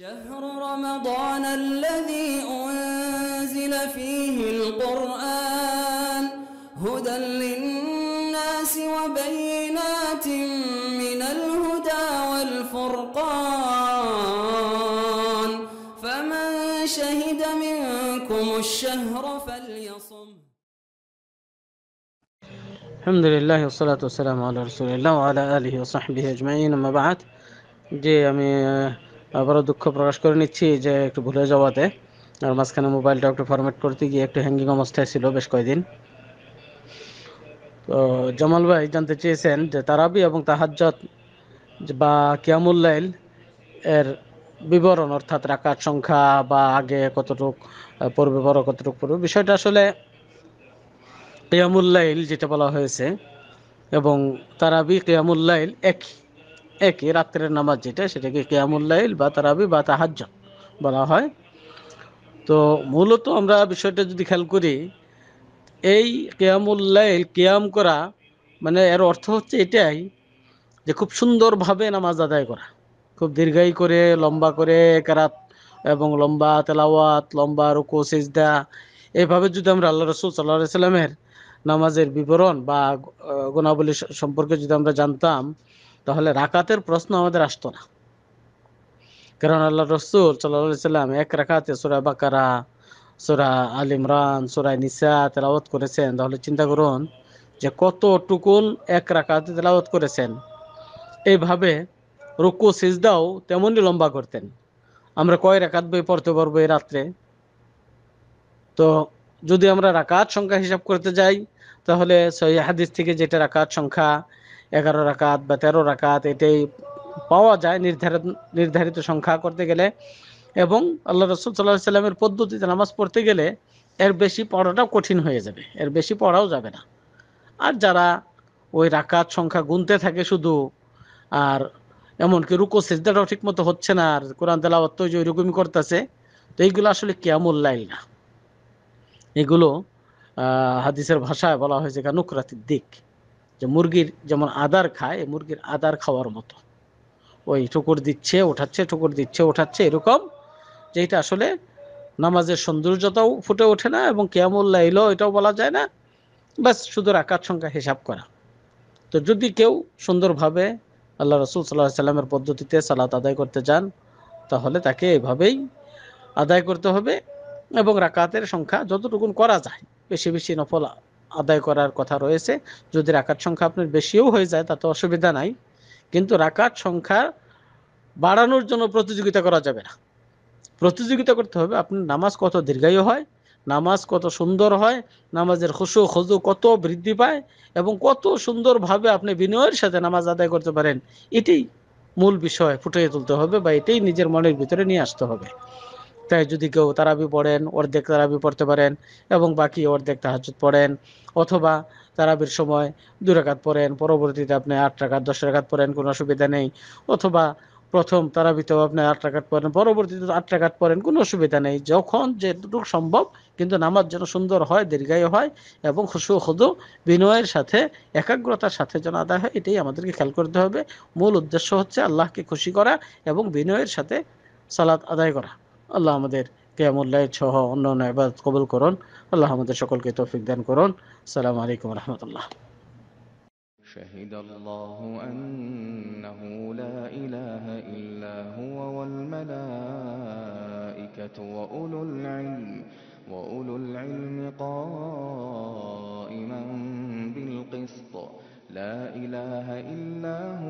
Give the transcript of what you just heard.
شهر رمضان الذي أنزل فيه القرآن هدى للناس وبينات من الهدى والفرقان فمن شهد منكم الشهر فليصم الحمد لله والصلاة والسلام على رسول الله وعلى آله وصحبه أجمعين أما بعد جي أمي আবারও দুঃখ প্রকাশ করে নিচ্ছি যে একটু ভুলে যাওয়াতে আর মাঝখানে মোবাইলটা একটু ফরম্যাট করতে গিয়ে একটু হ্যাঙ্গিং অবস্থায় ছিল বেশ কয়েকদিন তো জামাল ভাই জানতে চেয়েছেন যে তারাবি এবং তাহাজ্জত বা কিয়ামুল্লাইল এর বিবরণ অর্থাৎ রাখার সংখ্যা বা আগে কতটুক পড়বে বড় কতটুক পড়বে বিষয়টা আসলে কিয়ামুল্লাইল যেটা বলা হয়েছে এবং তারাবি কিয়ামুল্লাইল একই একই রাত্রের নামাজ যেটা সেটাকে কেয়ামুল্লাইল বা তারাবি বা তাহাজ বলা হয় তো মূলত আমরা বিষয়টা যদি খেয়াল করি এই কেয়ামুল্লাইল কেয়াম করা মানে এর অর্থ হচ্ছে এটাই যে খুব সুন্দরভাবে নামাজ আদায় করা খুব দীর্ঘায়ী করে লম্বা করে কারাত এবং লম্বা তেলাওয়াত লম্বা রুকো সেজদা এভাবে যদি আমরা আল্লাহ রসুল সাল্লাহ সাল্লামের নামাজের বিবরণ বা গুণাবলী সম্পর্কে যদি আমরা জানতাম তাহলে রাকাতের প্রশ্ন আমাদের আসতো না কারণ আল্লাহ রসুল সাল্লাম এক রাখাতে সুরা বাকারা সুরা আল ইমরান সুরা নিসা তেলাওয়াত করেছেন তাহলে চিন্তা করুন যে কতটুকুন এক রাখাতে তেলাওয়াত করেছেন এইভাবে রুকু সিজদাও তেমনই লম্বা করতেন আমরা কয় রাকাত বই পড়তে পারবো এই রাত্রে তো যদি আমরা রাকাত সংখ্যা হিসাব করতে যাই তাহলে সহি হাদিস থেকে যেটা রাকাত সংখ্যা এগারো রাকাত বা তেরো রাকাত এটাই পাওয়া যায় নির্ধারিত নির্ধারিত সংখ্যা করতে গেলে এবং আল্লাহ রসুল সাল্লাহ সাল্লামের পদ্ধতিতে নামাজ পড়তে গেলে এর বেশি পড়াটাও কঠিন হয়ে যাবে এর বেশি পড়াও যাবে না আর যারা ওই রাকাত সংখ্যা গুনতে থাকে শুধু আর এমনকি রুকো সেজদাটাও ঠিকমতো হচ্ছে না আর কোরআন তেলাওয়াত যে ওইরকমই করতেছে তো এইগুলো আসলে কেমন লাইল না এগুলো হাদিসের ভাষায় বলা হয়েছে কানুকরাতির দিক যে মুরগির যেমন আদার খায় মুরগির আদার খাওয়ার মতো ওই ঠুকুর দিচ্ছে ওঠাচ্ছে ঠুকুর দিচ্ছে ওঠাচ্ছে এরকম যেটা আসলে নামাজের সৌন্দর্যতাও ফুটে ওঠে না এবং কেয়ামুল্লা এলো এটাও বলা যায় না ব্যাস শুধু রাকাত সংখ্যা হিসাব করা তো যদি কেউ সুন্দরভাবে আল্লাহ রসুল সাল্লাহ সাল্লামের পদ্ধতিতে সালাত আদায় করতে যান তাহলে তাকে এভাবেই আদায় করতে হবে এবং রাকাতের সংখ্যা যতটুকুন করা যায় বেশি বেশি নফল আদায় করার কথা রয়েছে যদি রাকাত সংখ্যা আপনার বেশিও হয়ে যায় তাতে অসুবিধা নাই কিন্তু রাকাত সংখ্যা বাড়ানোর জন্য প্রতিযোগিতা করা যাবে না প্রতিযোগিতা করতে হবে আপনার নামাজ কত দীর্ঘায়ু হয় নামাজ কত সুন্দর হয় নামাজের খুশু খজু কত বৃদ্ধি পায় এবং কত সুন্দরভাবে আপনি বিনয়ের সাথে নামাজ আদায় করতে পারেন এটি মূল বিষয় ফুটিয়ে তুলতে হবে বা এটাই নিজের মনের ভিতরে নিয়ে আসতে হবে তাই যদি কেউ তারাবি পড়েন অর্ধেক তারাবি পড়তে পারেন এবং বাকি অর্ধেক তাহাজুদ পড়েন অথবা তারাবির সময় দু রাকাত পড়েন পরবর্তীতে আপনি আট রাকাত দশ রাকাত পড়েন কোনো অসুবিধা নেই অথবা প্রথম তারাবিতেও আপনি আট টাকাত পড়েন পরবর্তীতে আট রাকাত পড়েন কোনো অসুবিধা নেই যখন যেটুকু সম্ভব কিন্তু নামাজ যেন সুন্দর হয় দীর্ঘায়ু হয় এবং খুশু খুদু বিনয়ের সাথে একাগ্রতার সাথে যেন আদায় হয় এটাই আমাদেরকে খেয়াল করতে হবে মূল উদ্দেশ্য হচ্ছে আল্লাহকে খুশি করা এবং বিনয়ের সাথে সালাত আদায় করা আল্লাহ আমাদের কেয়ামুল্লাহ সহ অন্য قبل ইবাদত কবুল করুন আল্লাহ আমাদের সকলকে তৌফিক দান করুন عليكم আলাইকুম الله شهد الله أنه لا إله إلا هو والملائكة وأولو العلم وأولو العلم قائما بالقسط لا إله إلا هو